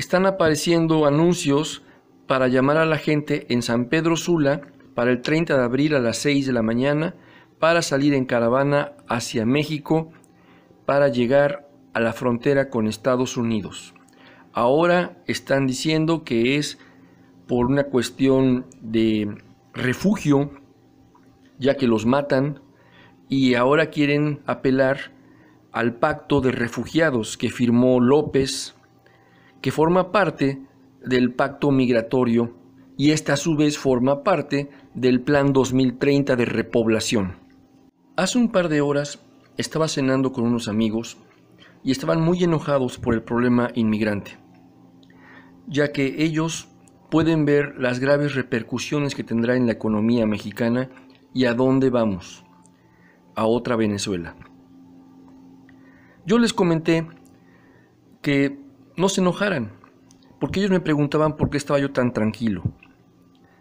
están apareciendo anuncios para llamar a la gente en San Pedro Sula para el 30 de abril a las 6 de la mañana para salir en caravana hacia México para llegar a la frontera con Estados Unidos. Ahora están diciendo que es por una cuestión de refugio, ya que los matan, y ahora quieren apelar al pacto de refugiados que firmó López que forma parte del pacto migratorio y esta a su vez forma parte del Plan 2030 de repoblación. Hace un par de horas estaba cenando con unos amigos y estaban muy enojados por el problema inmigrante, ya que ellos pueden ver las graves repercusiones que tendrá en la economía mexicana y a dónde vamos, a otra Venezuela. Yo les comenté que no se enojaran, porque ellos me preguntaban por qué estaba yo tan tranquilo.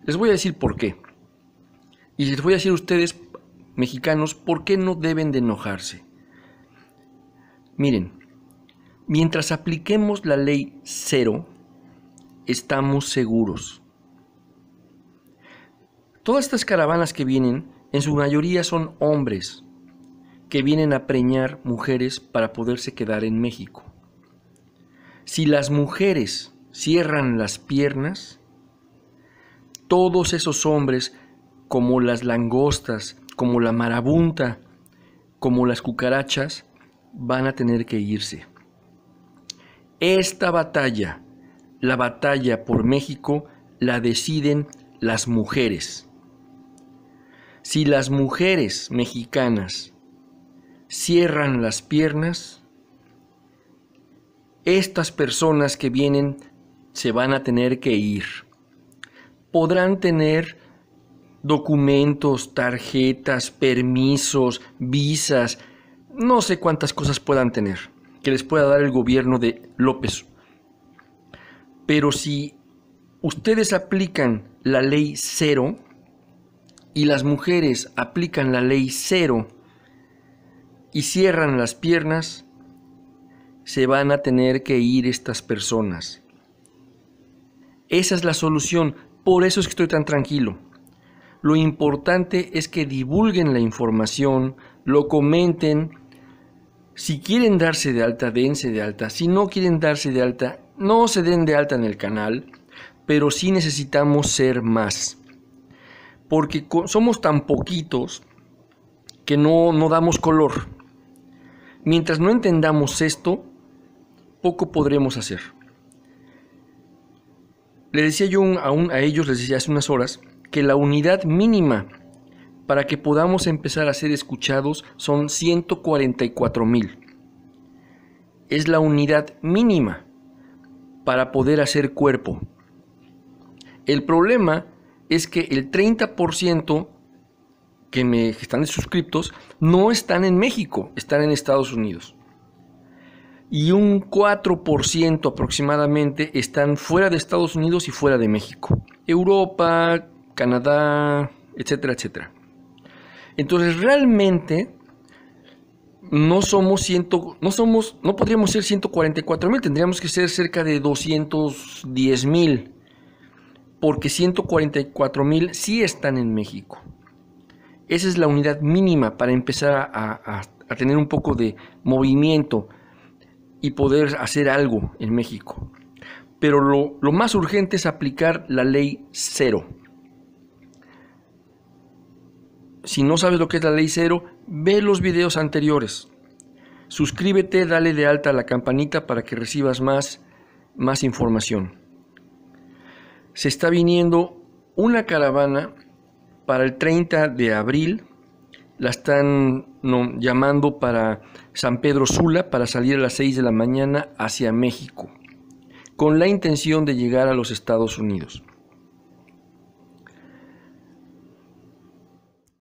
Les voy a decir por qué. Y les voy a decir a ustedes, mexicanos, por qué no deben de enojarse. Miren, mientras apliquemos la ley cero, estamos seguros. Todas estas caravanas que vienen, en su mayoría son hombres que vienen a preñar mujeres para poderse quedar en México. Si las mujeres cierran las piernas, todos esos hombres, como las langostas, como la marabunta, como las cucarachas, van a tener que irse. Esta batalla, la batalla por México, la deciden las mujeres. Si las mujeres mexicanas cierran las piernas, estas personas que vienen se van a tener que ir. Podrán tener documentos, tarjetas, permisos, visas, no sé cuántas cosas puedan tener que les pueda dar el gobierno de López. Pero si ustedes aplican la ley cero y las mujeres aplican la ley cero y cierran las piernas, se van a tener que ir estas personas. Esa es la solución, por eso es que estoy tan tranquilo. Lo importante es que divulguen la información, lo comenten. Si quieren darse de alta, dense de alta. Si no quieren darse de alta, no se den de alta en el canal, pero sí necesitamos ser más. Porque somos tan poquitos que no, no damos color. Mientras no entendamos esto, poco podremos hacer. Le decía yo a, a ellos, les decía hace unas horas, que la unidad mínima para que podamos empezar a ser escuchados son 144 mil. Es la unidad mínima para poder hacer cuerpo. El problema es que el 30% que, me, están suscriptos no están en México, están en Estados Unidos y un 4% aproximadamente están fuera de Estados Unidos y fuera de México. Europa, Canadá, etcétera, etcétera. Entonces realmente no somos ciento, no somos, no podríamos ser 144 mil, tendríamos que ser cerca de 210 mil, porque 144 mil sí están en México. Esa es la unidad mínima para empezar a, a tener un poco de movimiento y poder hacer algo en México. Pero lo, más urgente es aplicar la ley cero. Si no sabes lo que es la ley cero, ve los videos anteriores. Suscríbete, dale de alta a la campanita para que recibas más, más información. Se está viniendo una caravana para el 30 de abril la están llamando para San Pedro Sula para salir a las 6 de la mañana hacia México, con la intención de llegar a los Estados Unidos.